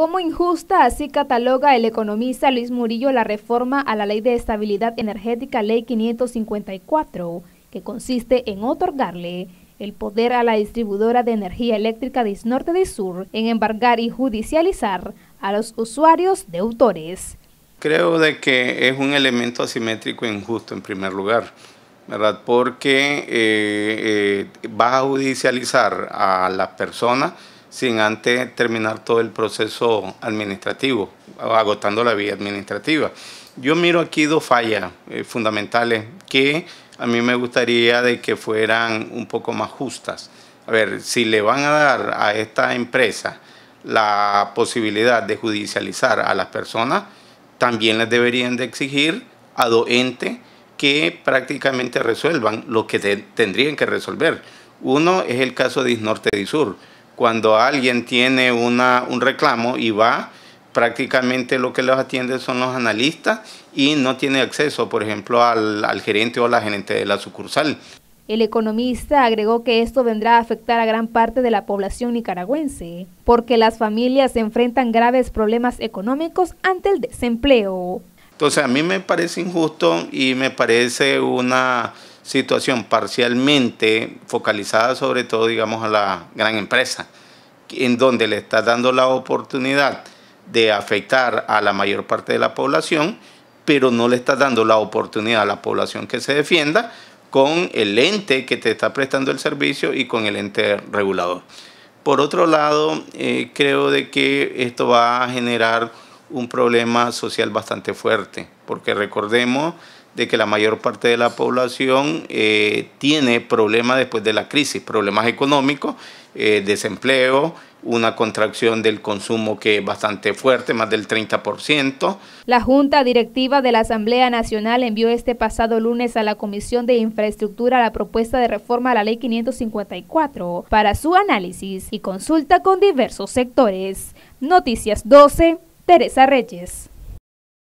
Como injusta, así cataloga el economista Luis Murillo la reforma a la Ley de Estabilidad Energética, Ley 554, que consiste en otorgarle el poder a la distribuidora de energía eléctrica de Norte de Sur en embargar y judicializar a los usuarios de autores. Creo de que es un elemento asimétrico e injusto en primer lugar, ¿verdad? Porque eh, eh, vas a judicializar a las personas sin antes terminar todo el proceso administrativo, agotando la vía administrativa. Yo miro aquí dos fallas eh, fundamentales que a mí me gustaría de que fueran un poco más justas. A ver, si le van a dar a esta empresa la posibilidad de judicializar a las personas, también les deberían de exigir a doentes que prácticamente resuelvan lo que tendrían que resolver. Uno es el caso de Isnorte y Sur cuando alguien tiene una, un reclamo y va, prácticamente lo que los atiende son los analistas y no tiene acceso, por ejemplo, al, al gerente o la gerente de la sucursal. El economista agregó que esto vendrá a afectar a gran parte de la población nicaragüense, porque las familias enfrentan graves problemas económicos ante el desempleo. Entonces a mí me parece injusto y me parece una situación parcialmente focalizada sobre todo, digamos, a la gran empresa, en donde le estás dando la oportunidad de afectar a la mayor parte de la población, pero no le estás dando la oportunidad a la población que se defienda con el ente que te está prestando el servicio y con el ente regulador. Por otro lado, eh, creo de que esto va a generar un problema social bastante fuerte, porque recordemos de que la mayor parte de la población eh, tiene problemas después de la crisis, problemas económicos, eh, desempleo, una contracción del consumo que es bastante fuerte, más del 30%. La Junta Directiva de la Asamblea Nacional envió este pasado lunes a la Comisión de Infraestructura la propuesta de reforma a la Ley 554 para su análisis y consulta con diversos sectores. Noticias 12, Teresa Reyes.